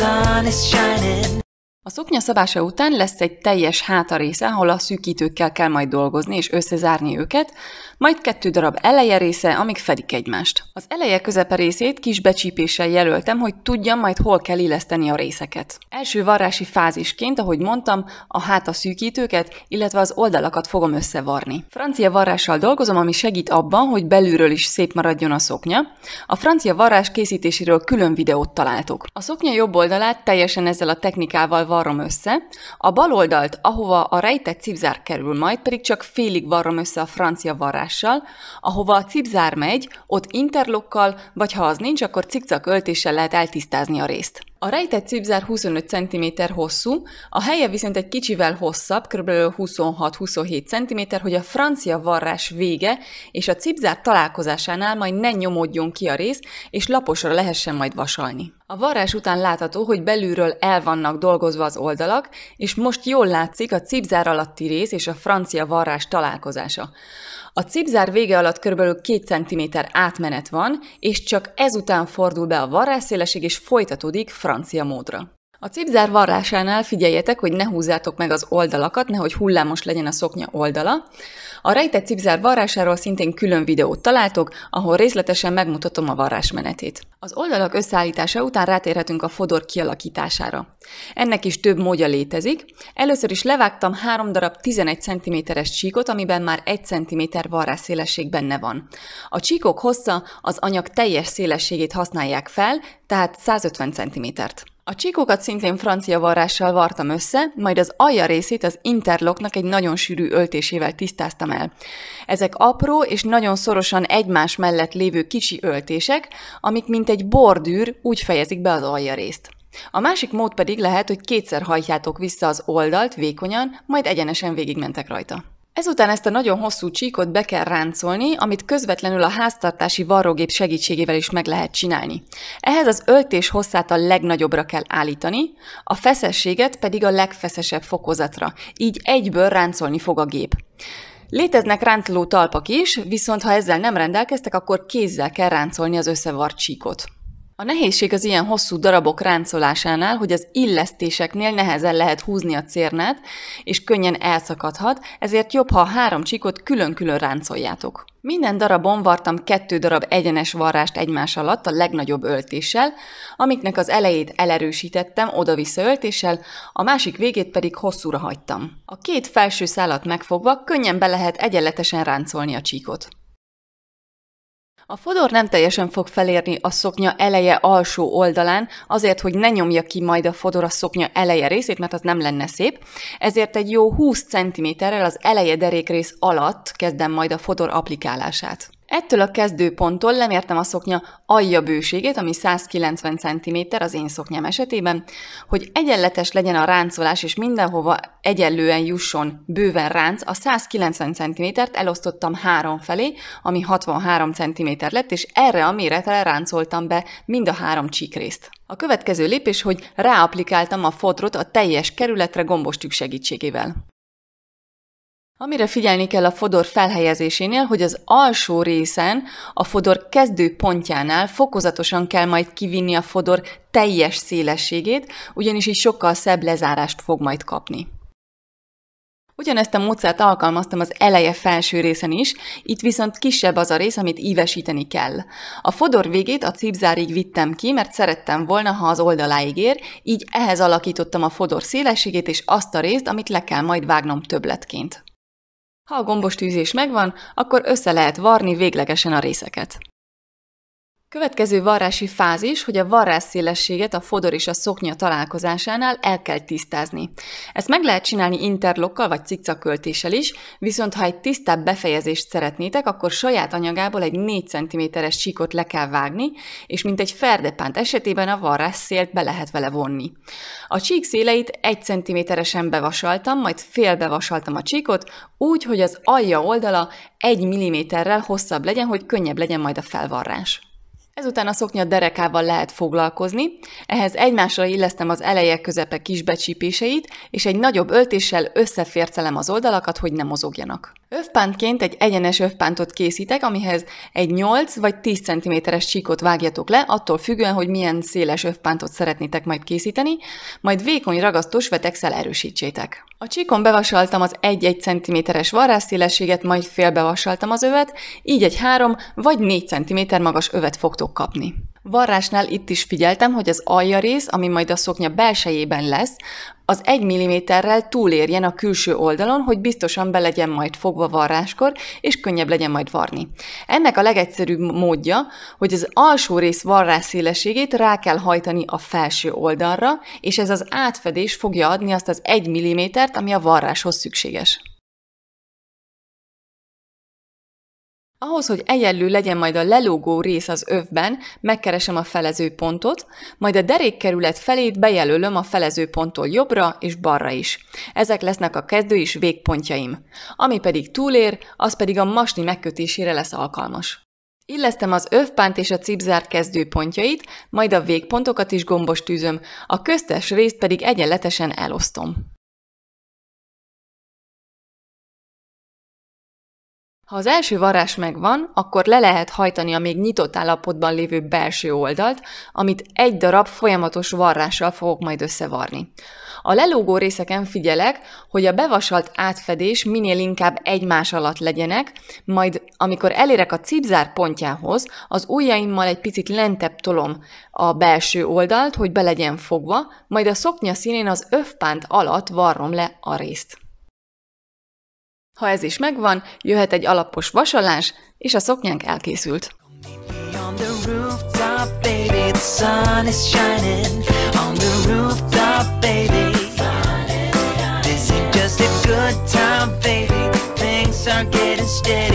sun is shining A szoknya szabása után lesz egy teljes háta része, ahol a szűkítőkkel kell majd dolgozni és összezárni őket, majd kettő darab eleje része, amik fedik egymást. Az eleje közepe részét kis becsípéssel jelöltem, hogy tudjam majd hol kell illeszteni a részeket. Első varrási fázisként, ahogy mondtam, a háta szűkítőket, illetve az oldalakat fogom összevarni. Francia varrással dolgozom, ami segít abban, hogy belülről is szép maradjon a szoknya. A francia varrás készítéséről külön videót találtok. A szoknya jobb oldalát teljesen ezzel a technikával varrom össze, a bal oldalt, ahova a rejtett cipzár kerül, majd pedig csak félig varrom össze a francia varrással, ahova a cipzár megy, ott interlokkal, vagy ha az nincs, akkor cikcak öltéssel lehet eltisztázni a részt. A rejtett cipzár 25 cm hosszú, a helye viszont egy kicsivel hosszabb, kb. 26-27 cm, hogy a francia varrás vége és a cipzár találkozásánál majd ne nyomódjon ki a rész, és laposra lehessen majd vasalni. A varrás után látható, hogy belülről el vannak dolgozva az oldalak, és most jól látszik a cipzár alatti rész és a francia varrás találkozása. A cipzár vége alatt kb. 2 cm átmenet van, és csak ezután fordul be a varrásszéleség és folytatódik francia módra. A cipzár varrásánál figyeljetek, hogy ne húzzátok meg az oldalakat, nehogy hullámos legyen a szoknya oldala. A rejtett cipzár varrásáról szintén külön videót találtok, ahol részletesen megmutatom a varrás menetét. Az oldalak összeállítása után rátérhetünk a fodor kialakítására. Ennek is több módja létezik. Először is levágtam 3 darab 11 cm-es csíkot, amiben már 1 cm varrás szélesség benne van. A csíkok hossza az anyag teljes szélességét használják fel, tehát 150 cm-t. A csíkokat szintén francia varrással vartam össze, majd az alja részét az interloknak egy nagyon sűrű öltésével tisztáztam el. Ezek apró és nagyon szorosan egymás mellett lévő kicsi öltések, amik mint egy bordűr úgy fejezik be az alja részt. A másik mód pedig lehet, hogy kétszer hajtjátok vissza az oldalt vékonyan, majd egyenesen végigmentek rajta. Ezután ezt a nagyon hosszú csíkot be kell ráncolni, amit közvetlenül a háztartási varrógép segítségével is meg lehet csinálni. Ehhez az öltés hosszát a legnagyobbra kell állítani, a feszességet pedig a legfeszesebb fokozatra, így egyből ráncolni fog a gép. Léteznek ráncoló talpak is, viszont ha ezzel nem rendelkeztek, akkor kézzel kell ráncolni az összevart csíkot. A nehézség az ilyen hosszú darabok ráncolásánál, hogy az illesztéseknél nehezen lehet húzni a cérnát, és könnyen elszakadhat, ezért jobb, ha a három csíkot külön-külön ráncoljátok. Minden darabon vartam kettő darab egyenes varrást egymás alatt a legnagyobb öltéssel, amiknek az elejét elerősítettem oda-vissza öltéssel, a másik végét pedig hosszúra hagytam. A két felső szálat megfogva könnyen be lehet egyenletesen ráncolni a csíkot. A fodor nem teljesen fog felérni a szoknya eleje alsó oldalán, azért, hogy ne nyomja ki majd a fodor a szoknya eleje részét, mert az nem lenne szép. Ezért egy jó 20 cm-rel az eleje derékrész alatt kezdem majd a fodor applikálását. Ettől a kezdőponttól lemértem a szoknya alja bőségét, ami 190 cm az én szoknyám esetében, hogy egyenletes legyen a ráncolás, és mindenhova egyenlően jusson bőven ránc, a 190 cm-t elosztottam három felé, ami 63 cm lett, és erre a méretre ráncoltam be mind a három csíkrészt. A következő lépés, hogy ráaplikáltam a fotrot a teljes kerületre gombosztyűk segítségével. Amire figyelni kell a fodor felhelyezésénél, hogy az alsó részen, a fodor kezdő pontjánál fokozatosan kell majd kivinni a fodor teljes szélességét, ugyanis így sokkal szebb lezárást fog majd kapni. Ugyanezt a módszert alkalmaztam az eleje felső részen is, itt viszont kisebb az a rész, amit ívesíteni kell. A fodor végét a cipzárig vittem ki, mert szerettem volna, ha az oldaláig ér, így ehhez alakítottam a fodor szélességét és azt a részt, amit le kell majd vágnom többletként. Ha a gombos tűzés megvan, akkor össze lehet varni véglegesen a részeket. Következő varrási fázis, hogy a varrás szélességet a fodor és a szoknya találkozásánál el kell tisztázni. Ezt meg lehet csinálni interlokkal vagy cikcaköltéssel is, viszont ha egy tisztább befejezést szeretnétek, akkor saját anyagából egy 4 cm-es csíkot le kell vágni, és mint egy ferdepánt esetében a varrás szélt be lehet vele vonni. A csík széleit 1 cm-esen bevasaltam, majd félbevasaltam a csíkot, úgy, hogy az alja oldala 1 mm-rel hosszabb legyen, hogy könnyebb legyen majd a felvarrás. Ezután a szoknya derekával lehet foglalkozni, ehhez egymásra illesztem az eleje közepe kisbecsípéseit, és egy nagyobb öltéssel összefércelem az oldalakat, hogy ne mozogjanak. Öfpántként egy egyenes öfpántot készítek, amihez egy 8 vagy 10 cm-es csíkot vágjatok le, attól függően, hogy milyen széles öfpántot szeretnétek majd készíteni, majd vékony ragasztós vetekszel erősítsétek. A csíkon bevasaltam az 1-1 cm-es varrásszélességet, majd félbevasaltam az övet, így egy 3 vagy 4 cm magas övet fogtok kapni. Varrásnál itt is figyeltem, hogy az alja rész, ami majd a szoknya belsejében lesz, az 1 mm-rel túlérjen a külső oldalon, hogy biztosan be legyen majd fogva varráskor, és könnyebb legyen majd varni. Ennek a legegyszerűbb módja, hogy az alsó rész varrás szélességét rá kell hajtani a felső oldalra, és ez az átfedés fogja adni azt az 1 mm-t, ami a varráshoz szükséges. Ahhoz, hogy egyenlő legyen majd a lelógó rész az övben, megkeresem a felező pontot, majd a derékkerület felét bejelölöm a felező ponttól jobbra és balra is. Ezek lesznek a kezdő és végpontjaim. Ami pedig túlér, az pedig a masni megkötésére lesz alkalmas. Illesztem az övpánt és a cipzár kezdőpontjait, majd a végpontokat is gombos tűzöm, a köztes részt pedig egyenletesen elosztom. Ha az első varrás megvan, akkor le lehet hajtani a még nyitott állapotban lévő belső oldalt, amit egy darab folyamatos varrással fogok majd összevarni. A lelógó részeken figyelek, hogy a bevasalt átfedés minél inkább egymás alatt legyenek, majd amikor elérek a cipzár pontjához, az ujjaimmal egy picit lentebb tolom a belső oldalt, hogy be legyen fogva, majd a szoknya színén az öfpánt alatt varrom le a részt. Ha ez is megvan, jöhet egy alapos vasalás, és a szoknyánk elkészült. are getting steady.